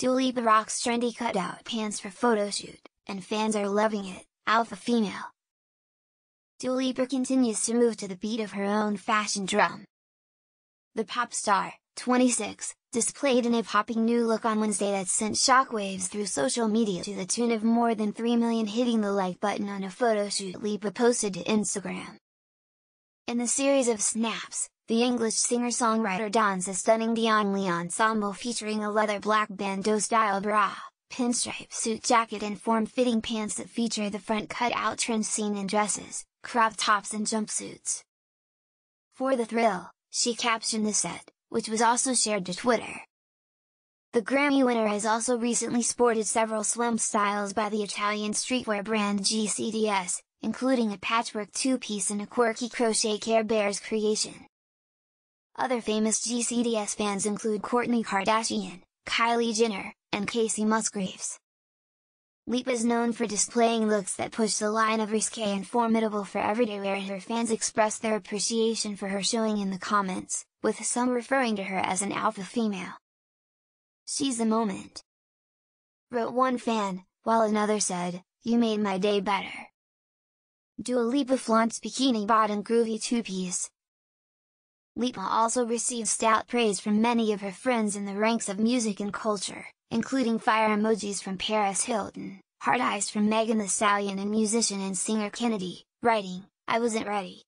Dooley Barak's trendy cutout pants for photoshoot, and fans are loving it, alpha female. Dooleyber continues to move to the beat of her own fashion drum. The pop star, 26, displayed an a popping new look on Wednesday that sent shockwaves through social media to the tune of more than 3 million hitting the like button on a photoshoot Lipa posted to Instagram. In the series of snaps, the English singer-songwriter dons a stunning Lee ensemble featuring a leather black bandeau-style bra, pinstripe suit jacket and form-fitting pants that feature the front cut-out trend seen in dresses, crop tops and jumpsuits. For the thrill, she captioned the set, which was also shared to Twitter. The Grammy winner has also recently sported several slim styles by the Italian streetwear brand GCDS, including a patchwork two-piece and a quirky crochet Care Bears creation. Other famous GCDS fans include Courtney Kardashian, Kylie Jenner, and Casey Musgraves. Leap is known for displaying looks that push the line of risque and formidable for everyday wear and her fans express their appreciation for her showing in the comments, with some referring to her as an alpha female. She's a moment. Wrote one fan, while another said, you made my day better. Dua Lipa flaunts bikini bottom groovy two-piece, Lipa also received stout praise from many of her friends in the ranks of music and culture, including fire emojis from Paris Hilton, hard eyes from Megan Thee Stallion and musician and singer Kennedy, writing, I wasn't ready,